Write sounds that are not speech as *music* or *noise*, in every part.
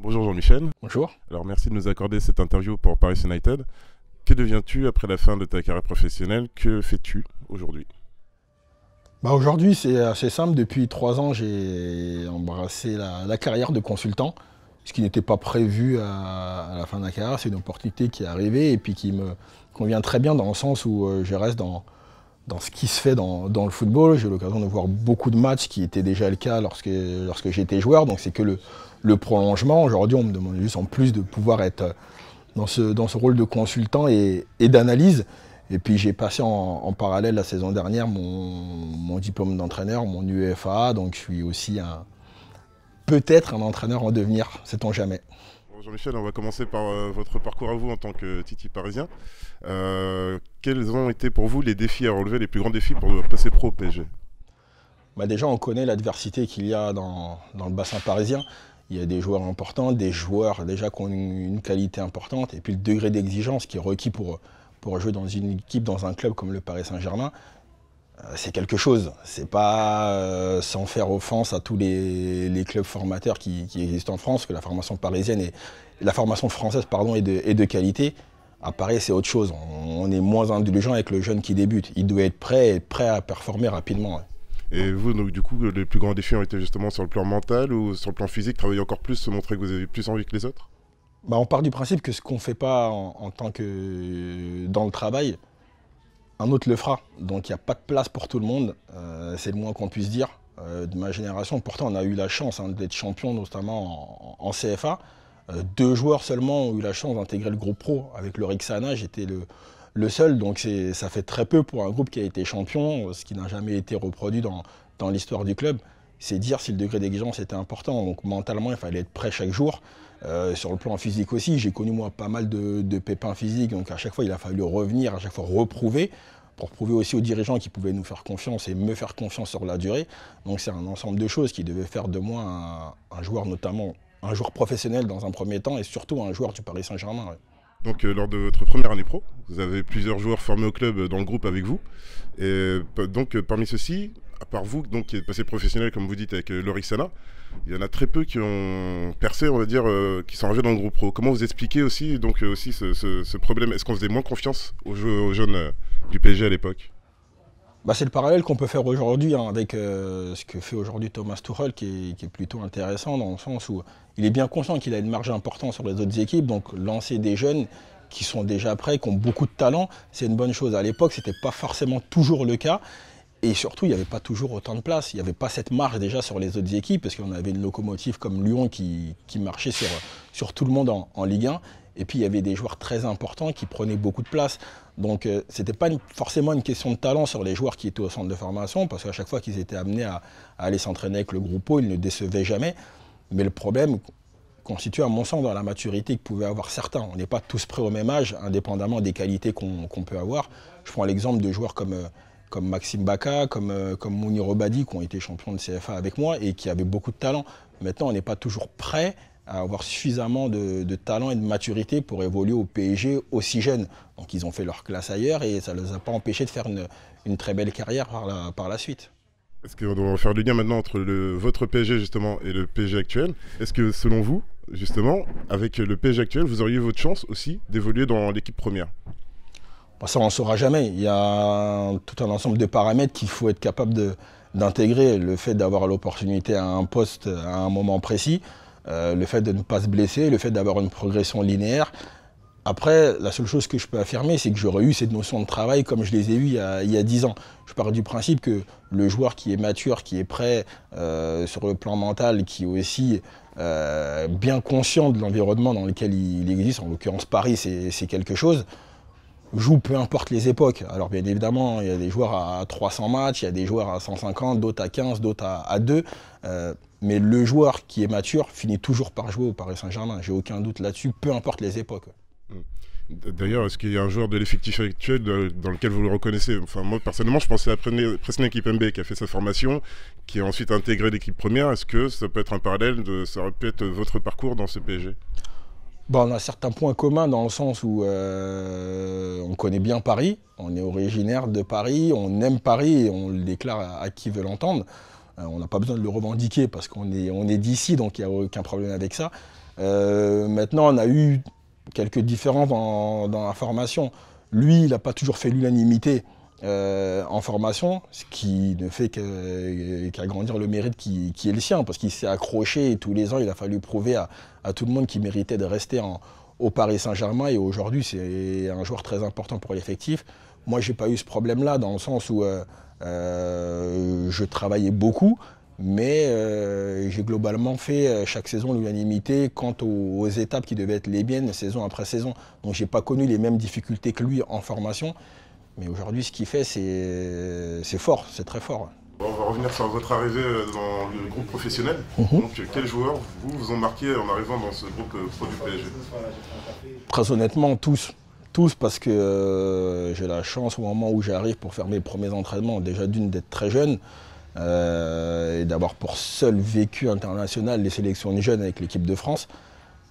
Bonjour Jean-Michel. Bonjour. Alors merci de nous accorder cette interview pour Paris United. Que deviens-tu après la fin de ta carrière professionnelle Que fais-tu aujourd'hui bah Aujourd'hui, c'est assez simple. Depuis trois ans, j'ai embrassé la, carrière de consultant, ce qui n'était pas prévu à, la fin de la carrière. C'est une opportunité qui est arrivée et puis qui me convient très bien dans le sens où euh, je reste dans, dans ce qui se fait dans, le football. J'ai eu l'occasion de voir beaucoup de matchs qui étaient déjà le cas lorsque, lorsque j'étais joueur, donc c'est que le, prolongement. Aujourd'hui, on me demande juste en plus de pouvoir être dans ce, dans ce rôle de consultant et, d'analyse. Et puis j'ai passé en, parallèle la saison dernière mon, diplôme d'entraîneur, mon UEFA, donc je suis aussi peut-être un entraîneur en devenir, sait-on jamais. Jean-Michel, on va commencer par euh, votre parcours à vous en tant que Titi parisien. Euh, quels ont été pour vous les défis à relever, les plus grands défis pour passer pro au PSG bah, Déjà, on connaît l'adversité qu'il y a dans, le bassin parisien. Il y a des joueurs importants, des joueurs déjà qui ont une, qualité importante, et puis le degré d'exigence qui est requis pour jouer dans une équipe, dans un club comme le Paris Saint-Germain. Euh, c'est quelque chose. C'est pas euh, sans faire offense à tous les, clubs formateurs qui, existent en France, que la formation parisienne et la formation française pardon, est, de, qualité. À Paris, c'est autre chose. On, est moins indulgent avec le jeune qui débute. Il doit être prêt prêt à performer rapidement. Et vous, donc, du coup, les plus grands défis ont été justement sur le plan mental ou sur le plan physique, travailler encore plus, se montrer que vous avez plus envie que les autres bah, On part du principe que ce qu'on ne fait pas en, tant que dans le travail, un autre le fera. Donc il n'y a pas de place pour tout le monde, euh, c'est le moins qu'on puisse dire. Euh, de ma génération, pourtant on a eu la chance hein, d'être champion, notamment en, CFA. Euh, deux joueurs seulement ont eu la chance d'intégrer le groupe pro. Avec le Rixana, j'étais le, seul, donc ça fait très peu pour un groupe qui a été champion, ce qui n'a jamais été reproduit dans l'histoire du club c'est dire si le degré d'exigence était important. Donc mentalement, il fallait être prêt chaque jour. Euh, sur le plan physique aussi, j'ai connu moi pas mal de, pépins physiques, donc à chaque fois il a fallu revenir, à chaque fois reprouver, pour prouver aussi aux dirigeants qu'ils pouvaient nous faire confiance et me faire confiance sur la durée. Donc c'est un ensemble de choses qui devait faire de moi un, joueur notamment, un joueur professionnel dans un premier temps et surtout un joueur du Paris Saint-Germain. Donc euh, lors de votre première année pro, vous avez plusieurs joueurs formés au club euh, dans le groupe avec vous. Et donc parmi ceux-ci, à part vous, donc, qui êtes passé professionnel, comme vous dites, avec euh, Lorixana, il y en a très peu qui ont percé, on va dire, euh, qui sont arrivés dans le groupe pro. Comment vous expliquez aussi, donc, euh, aussi ce, problème Est-ce qu'on faisait moins confiance aux, jeunes euh, du PSG à l'époque bah, C'est le parallèle qu'on peut faire aujourd'hui hein, avec ce que fait aujourd'hui Thomas Tuchel, qui est, qui est, plutôt intéressant dans le sens où il est bien conscient qu'il a une marge importante sur les autres équipes, donc lancer des jeunes qui sont déjà prêts, qui ont beaucoup de talent, c'est une bonne chose. À l'époque, ce n'était pas forcément toujours le cas. Et surtout, il n'y avait pas toujours autant de place. Il n'y avait pas cette marge déjà sur les autres équipes, parce qu'on avait une locomotive comme Lyon qui, marchait sur, tout le monde en, Ligue 1. Et puis, il y avait des joueurs très importants qui prenaient beaucoup de place. Donc, euh, ce n'était pas forcément une question de talent sur les joueurs qui étaient au centre de formation, parce qu'à chaque fois qu'ils étaient amenés à, aller s'entraîner avec le groupe, ils ne décevaient jamais. Mais le problème constitue, à mon sens, dans la maturité que pouvaient avoir certains. On n'est pas tous prêts au même âge, indépendamment des qualités qu'on peut avoir. Je prends l'exemple de joueurs comme... Euh, comme Maxime Baka, comme, euh, comme Robadi, qui ont été champions de CFA avec moi et qui avaient beaucoup de talent. Maintenant, on n'est pas toujours prêt à avoir suffisamment de, talent et de maturité pour évoluer au PSG aussi jeune. Donc ils ont fait leur classe ailleurs et ça ne les a pas empêchés de faire une, très belle carrière par la, suite. Est-ce qu'on doit faire le lien maintenant entre votre PSG justement et le PSG actuel Est-ce que selon vous, justement, avec le PSG actuel, vous auriez votre chance aussi d'évoluer dans l'équipe première bah, ça, on ne saura jamais. Il y a tout un ensemble de paramètres qu'il faut être capable d'intégrer. Le fait d'avoir l'opportunité à un poste à un moment précis, euh, le fait de ne pas se blesser, le fait d'avoir une progression linéaire. Après, la seule chose que je peux affirmer, c'est que j'aurais eu cette notion de travail comme je les ai eues il y a, dix ans. Je pars du principe que le joueur qui est mature, qui est prêt euh, sur le plan mental, qui est aussi euh, bien conscient de l'environnement dans lequel il existe, en l'occurrence Paris, c'est quelque chose, joue peu importe les époques. Alors bien évidemment, il y a des joueurs à 300 matchs, il y a des joueurs à 150, d'autres à 15, d'autres à, 2. Euh, mais le joueur qui est mature finit toujours par jouer au Paris Saint-Germain. J'ai aucun doute là-dessus, peu importe les époques. Mmh. D'ailleurs, est-ce qu'il y a un joueur de l'effectif actuel dans lequel vous le reconnaissez Enfin, moi personnellement, je pensais à Presnel MB qui a fait sa formation, qui a ensuite intégré l'équipe première. Est-ce que ça peut être un parallèle de, ça répète votre parcours dans ce PSG on a certains points communs dans le sens où euh, on connaît bien Paris, on est originaire de Paris, on aime Paris et on le déclare à, qui veut l'entendre. Euh, on n'a pas besoin de le revendiquer parce qu'on est, on est d'ici, donc il n'y a aucun problème avec ça. Euh, maintenant, on a eu quelques différences dans la formation. Lui, il n'a pas toujours fait l'unanimité euh, en formation, ce qui ne fait qu'agrandir le mérite qui, est le sien, parce qu'il s'est accroché et tous les ans, il a fallu prouver à, tout le monde qu'il méritait de rester au Paris Saint-Germain. Et aujourd'hui, c'est un joueur très important pour l'effectif. Moi, je n'ai pas eu ce problème-là, dans le sens où euh, euh, je travaillais beaucoup, mais j'ai globalement fait chaque saison l'unanimité quant aux, étapes qui devaient être les miennes saison après saison. Donc j'ai pas connu les mêmes difficultés que lui en formation. Mais aujourd'hui, ce qu'il fait, c'est fort, c'est très fort. On va revenir sur votre arrivée dans le groupe professionnel. Mhm. Donc, quels joueurs vous, vous ont marqué en arrivant dans ce groupe euh, pro du PSG Très honnêtement, tous. Tous parce que euh, j'ai la chance au moment où j'arrive pour faire mes premiers entraînements, déjà d'une d'être très jeune euh, et d'avoir pour seul vécu international les sélections de jeunes avec l'équipe de France.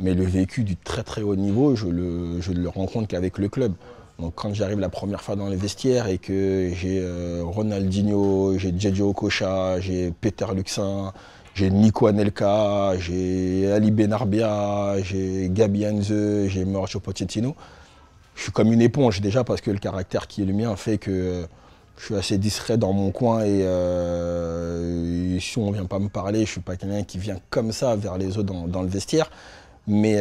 Mais le vécu du très très haut niveau, je, je ne le rencontre qu'avec le club. Donc quand j'arrive la première fois dans les vestiaires et que j'ai euh, Ronaldinho, j'ai Djadjo Okocha, j'ai Peter Luxin, j'ai Nico Anelka, j'ai Ali Benarbia, j'ai Gabi Anze, j'ai Mauricio Pochettino, je suis comme une éponge déjà parce que le caractère qui est le mien fait que euh, je suis assez discret dans mon coin et, euh, si on ne vient pas me parler, je ne suis pas quelqu'un qui vient comme ça vers les autres dans, le vestiaire. Mais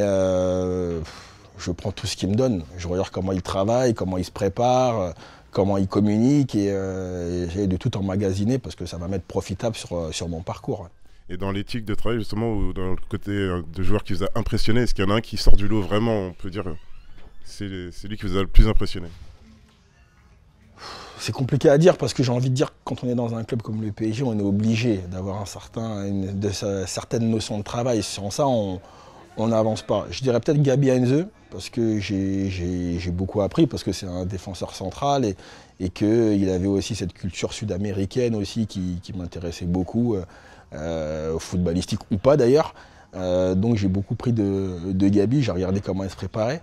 je prends tout ce qu'il me donne. Je regarde comment il travaille, comment il se prépare, euh, comment il communique, et, euh, j'ai de tout emmagasiner parce que ça va m'être profitable sur, euh, sur mon parcours. Et dans l'éthique de travail, justement, ou dans le côté de joueur qui vous a impressionné, est-ce qu'il y en a un qui sort du lot vraiment, on peut dire, c'est lui qui vous a le plus impressionné c'est compliqué à dire parce que j'ai envie de dire que quand on est dans un club comme le PSG, on est obligé d'avoir un certain, une, de, certaines notions de travail. Sans ça, on, on n'avance pas. Je dirais peut-être Gabi Heinze, parce que j'ai beaucoup appris, parce que c'est un défenseur central et, qu'il avait aussi cette culture sud-américaine aussi qui, m'intéressait beaucoup, au euh, euh, footballistique ou pas d'ailleurs. Euh, donc j'ai beaucoup pris de, Gabi, j'ai regardé comment il se préparait.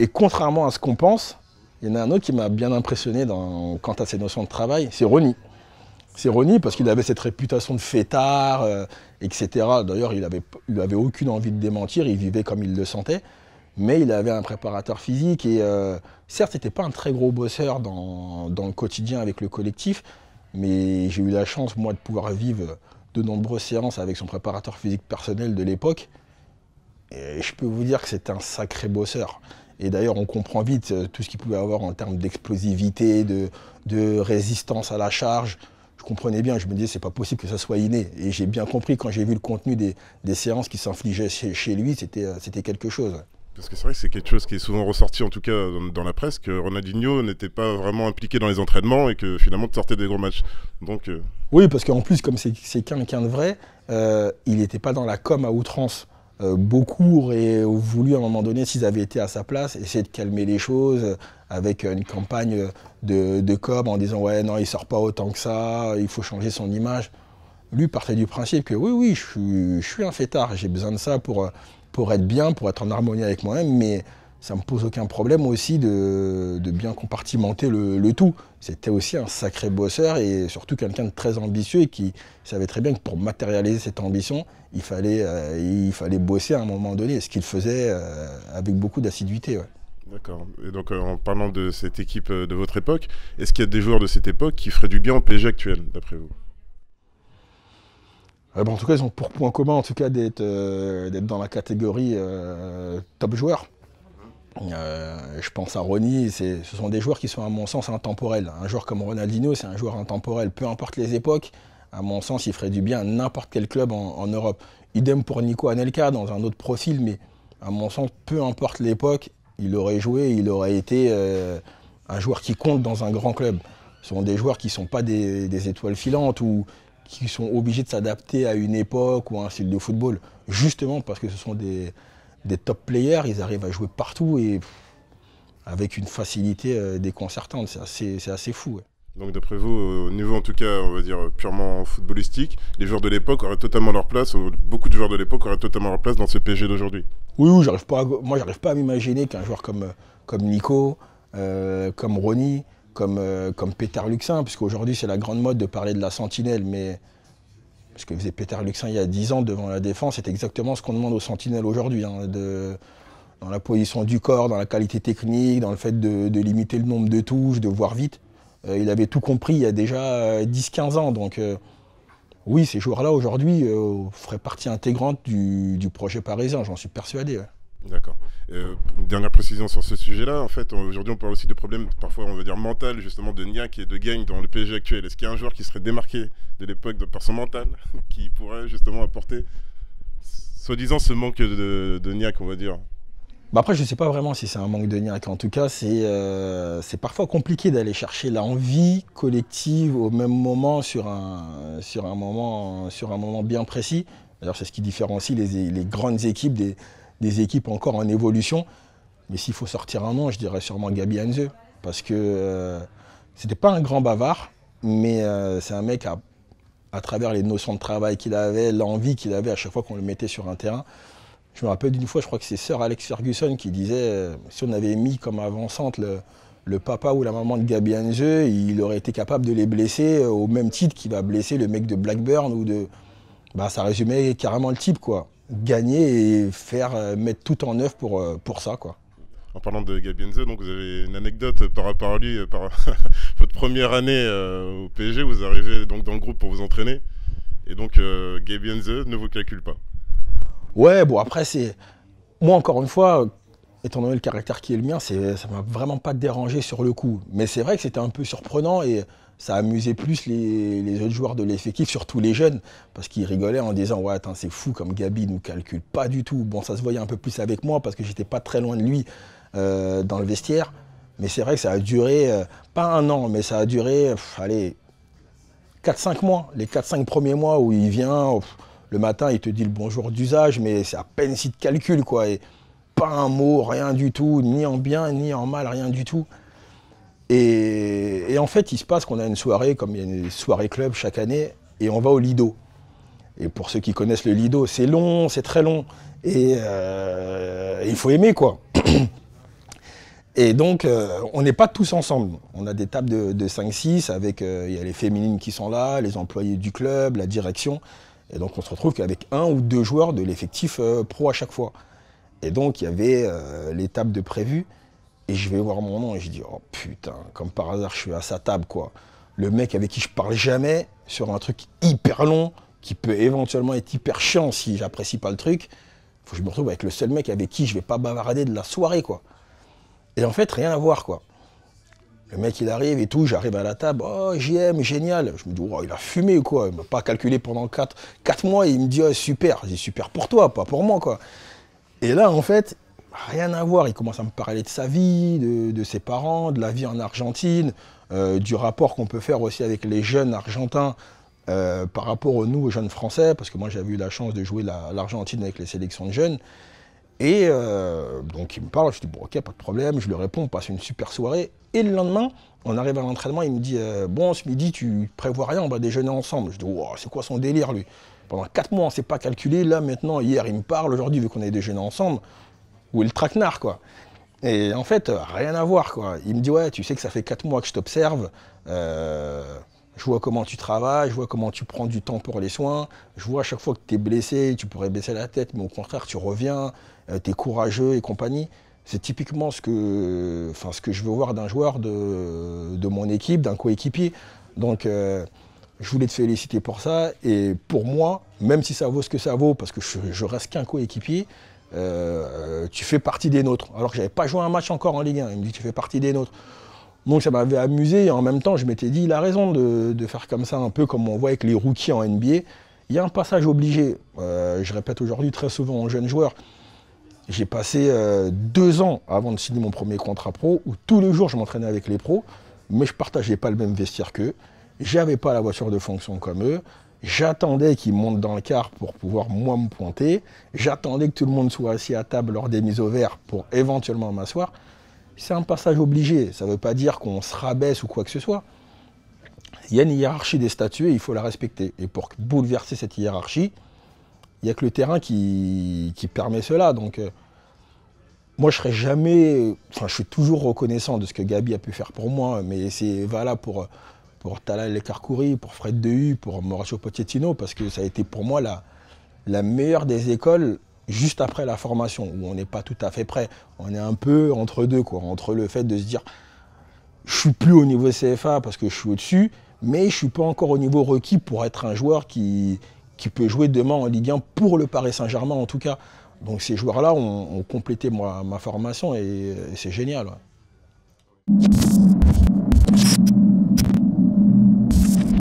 Et contrairement à ce qu'on pense, il y en a un autre qui m'a bien impressionné dans, quant à ses notions de travail, c'est Ronnie. C'est Ronnie parce qu'il avait cette réputation de fêtard, euh, etc. D'ailleurs, il n'avait avait aucune envie de démentir, il vivait comme il le sentait. Mais il avait un préparateur physique et euh, certes, certes, n'était pas un très gros bosseur dans, le quotidien avec le collectif, mais j'ai eu la chance, moi, de pouvoir vivre de nombreuses séances avec son préparateur physique personnel de l'époque. Et je peux vous dire que c'était un sacré bosseur. Et d'ailleurs, on comprend vite euh, tout ce qu'il pouvait avoir en termes d'explosivité, de, de résistance à la charge je comprenais bien, je me disais, c'est pas possible que ça soit inné. Et j'ai bien compris quand j'ai vu le contenu des, séances qui s'infligeaient chez, lui, euh, c'était quelque chose. Parce que c'est vrai que c'est quelque chose qui est souvent ressorti, en tout cas dans, la presse, que Ronaldinho n'était pas vraiment impliqué dans les entraînements et que finalement sortait des gros matchs. Donc, euh, Oui, parce qu'en plus, comme c'est quelqu'un de vrai, euh, il n'était pas dans la com à outrance. Euh, beaucoup auraient voulu à un moment donné, s'ils avaient été à sa place, essayer de calmer les choses avec une campagne de, de com en disant ouais non il sort pas autant que ça, il faut changer son image. Lui partait du principe que oui oui je suis, je suis un fêtard, j'ai besoin de ça pour, pour être bien, pour être en harmonie avec moi-même, mais ça me pose aucun problème aussi de, bien compartimenter le, tout. C'était aussi un sacré bosseur et surtout quelqu'un de très ambitieux et qui savait très bien que pour matérialiser cette ambition, il fallait, euh, il fallait bosser à un moment donné, ce qu'il faisait euh, avec beaucoup d'assiduité. D'accord. Et donc euh, en parlant de cette équipe de votre époque, est-ce qu'il y a des joueurs de cette époque qui feraient du bien au PSG actuel, d'après vous ah bah, En tout cas, ils ont pour point commun en tout cas d'être dans la catégorie top joueur. Euh, je pense à Rony, ce sont des joueurs qui sont à mon sens intemporels. Un joueur comme Ronaldinho, c'est un joueur intemporel. Peu importe les époques, à mon sens, il ferait du bien à n'importe quel club en, Europe. Idem pour Nico Anelka dans un autre profil, mais à mon sens, peu importe l'époque, il aurait joué, il aurait été euh, un joueur qui compte dans un grand club. Ce sont des joueurs qui ne sont pas des, des étoiles filantes ou qui sont obligés de s'adapter à une époque ou à un style de football, justement parce que ce sont des, des top players, ils arrivent à jouer partout et avec une facilité euh, déconcertante, c'est assez, fou. Donc d'après vous, euh, au niveau en tout cas, on va dire purement footballistique, les joueurs de l'époque auraient totalement leur place, beaucoup de joueurs de l'époque auraient totalement leur place dans ce PSG d'aujourd'hui. Oui, oui j'arrive pas moi j'arrive pas à m'imaginer qu'un joueur comme, euh, comme Nico, comme Ronnie, comme, Peter comme Peter Luxin, puisqu'aujourd'hui c'est la grande mode de parler de la sentinelle, mais ce que faisait Peter Luxin il y a 10 ans devant la défense, c'est exactement ce qu'on demande aux sentinelles aujourd'hui, hein, dans la position du corps, dans la qualité technique, dans le fait de, limiter le nombre de touches, de voir vite. Euh, il avait tout compris il y a déjà 10-15 euh, ans. Donc euh, oui, ces joueurs-là aujourd'hui feraient partie intégrante du, projet parisien, j'en suis persuadé. D'accord. une euh, dernière précision sur ce sujet-là. En fait, aujourd'hui, on parle aussi de problèmes, parfois, on va dire mental, justement, de niaque et de Gagne dans le PSG actuel. Est-ce qu'il y a un joueur qui serait démarqué de l'époque par son mental, *laughs* qui pourrait justement apporter, soi-disant, ce manque de, de on va dire bah après, je ne sais pas vraiment si c'est un manque de niaque. En tout cas, euh, c'est parfois compliqué d'aller chercher l'envie collective au même moment sur un, sur un, moment, sur un moment bien précis. D'ailleurs, c'est ce qui différencie les, les grandes équipes des, des équipes encore en évolution. Mais s'il faut sortir un nom, je dirais sûrement Gabi Anze, Parce que euh, c'était pas un grand bavard, mais euh, c'est un mec à, travers les notions de travail qu'il avait, l'envie qu'il avait à chaque fois qu'on le mettait sur un terrain. Je me rappelle d'une fois, je crois que c'est Sir Alex Ferguson qui disait euh, si on avait mis comme avant le, papa ou la maman de Gabi Anze, il aurait été capable de les blesser au même titre qu'il va blesser le mec de Blackburn ou de. Bah, ça résumait carrément le type, quoi gagner et faire euh, mettre tout en œuvre pour, euh, pour ça. Quoi. En parlant de Gabien donc vous avez une anecdote par rapport à lui, euh, par *laughs* votre première année au PSG, vous arrivez donc dans le groupe pour vous entraîner. Et donc Gabien ne vous calcule pas. Ouais, bon après c'est... Moi encore une fois, étant donné le caractère qui est le mien, ça ne m'a vraiment pas dérangé sur le coup. Mais c'est vrai que c'était un peu surprenant et ça amusait plus les, autres joueurs de l'effectif, surtout les jeunes, parce qu'ils rigolaient en disant Ouais, attends, c'est fou comme Gabi nous calcule pas du tout. Bon, ça se voyait un peu plus avec moi parce que j'étais pas très loin de lui euh, dans le vestiaire. Mais c'est vrai que ça a duré, euh, pas un an, mais ça a duré, allez, 4-5 mois. Les 4-5 premiers mois où il vient, le matin, il te dit le bonjour d'usage, mais c'est à peine si tu calcules quoi. Et pas un mot, rien du tout, ni en bien, ni en mal, rien du tout. Et, en fait, il se passe qu'on a une soirée, comme il y a une soirée club chaque année, et on va au Lido. Et pour ceux qui connaissent le Lido, c'est long, c'est très long. Et euh, il faut aimer, quoi. *coughs* Et donc, euh, on n'est pas tous ensemble. On a des tables de, 5-6 avec, euh, il y a les féminines qui sont là, les employés du club, la direction. Et donc, on se retrouve qu'avec un ou deux joueurs de l'effectif pro à chaque fois. Et donc, il y avait les tables de prévu. Et je vais voir mon nom et je dis, oh putain, comme par hasard, je suis à sa table, quoi. Le mec avec qui je parle jamais, sur un truc hyper long, qui peut éventuellement être hyper chiant si j'apprécie pas le truc, faut que je me retrouve avec le seul mec avec qui je vais pas bavarder de la soirée, quoi. Et en fait, rien à voir, quoi. Le mec, il arrive et tout, j'arrive à la table, oh, JM, génial. Je me dis, oh, il a fumé ou quoi Il m'a pas calculé pendant 4, mois et il me dit, oh, super. Je super pour toi, pas pour moi, quoi. Et là, en fait, rien à voir. Il commence à me parler de sa vie, de, ses parents, de la vie en Argentine, euh, du rapport qu'on peut faire aussi avec les jeunes argentins euh, par rapport aux nous, aux jeunes français, parce que moi j'avais eu la chance de jouer l'Argentine avec les sélections de jeunes. Et euh, donc il me parle, je dis bon ok, pas de problème, je lui réponds, on passe une super soirée. Et le lendemain, on arrive à l'entraînement, il me dit bon ce midi tu prévois rien, on va déjeuner ensemble. Je dis oh, c'est quoi son délire lui Pendant quatre mois on ne s'est pas calculé, là maintenant hier il me parle, aujourd'hui vu qu'on est déjeuné ensemble, ou le traquenard, quoi. Et en fait, rien à voir, quoi. Il me dit, ouais, tu sais que ça fait quatre mois que je t'observe, euh, je vois comment tu travailles, je vois comment tu prends du temps pour les soins, je vois à chaque fois que tu es blessé, tu pourrais baisser la tête, mais au contraire, tu reviens, euh, tu es courageux et compagnie. C'est typiquement ce que, enfin, ce que je veux voir d'un joueur de, mon équipe, d'un coéquipier. Donc, euh, je voulais te féliciter pour ça. Et pour moi, même si ça vaut ce que ça vaut, parce que je, je reste qu'un coéquipier, euh, tu fais partie des nôtres. Alors que n'avais pas joué un match encore en Ligue 1. Il me dit, tu fais partie des nôtres. Donc ça m'avait amusé et en même temps, je m'étais dit, il a raison de, faire comme ça, un peu comme on voit avec les rookies en NBA. Il y a un passage obligé, euh, je répète aujourd'hui très souvent aux jeunes joueurs. J'ai passé euh, deux ans avant de signer mon premier contrat pro où tous les jours je m'entraînais avec les pros, mais je partageais pas le même vestiaire qu'eux. J'avais pas la voiture de fonction comme eux. J'attendais qu'ils montent dans le car pour pouvoir moi me pointer. J'attendais que tout le monde soit assis à table lors des mises au vert pour éventuellement m'asseoir. C'est un passage obligé. Ça ne veut pas dire qu'on se rabaisse ou quoi que ce soit. Il y a une hiérarchie des statuts et il faut la respecter. Et pour bouleverser cette hiérarchie, il n'y a que le terrain qui, permet cela. Donc, euh, moi, je serai jamais. Enfin, je suis toujours reconnaissant de ce que Gabi a pu faire pour moi, mais c'est valable pour euh, pour Talal El pour Fred Dehu, pour Mauricio Pochettino, parce que ça a été pour moi la, meilleure des écoles juste après la formation, où on n'est pas tout à fait prêt. On est un peu entre deux, quoi, entre le fait de se dire je suis plus au niveau CFA parce que je suis au-dessus, mais je ne suis pas encore au niveau requis pour être un joueur qui, peut jouer demain en Ligue 1 pour le Paris Saint-Germain en tout cas. Donc ces joueurs-là ont, complété ma, formation et, c'est génial.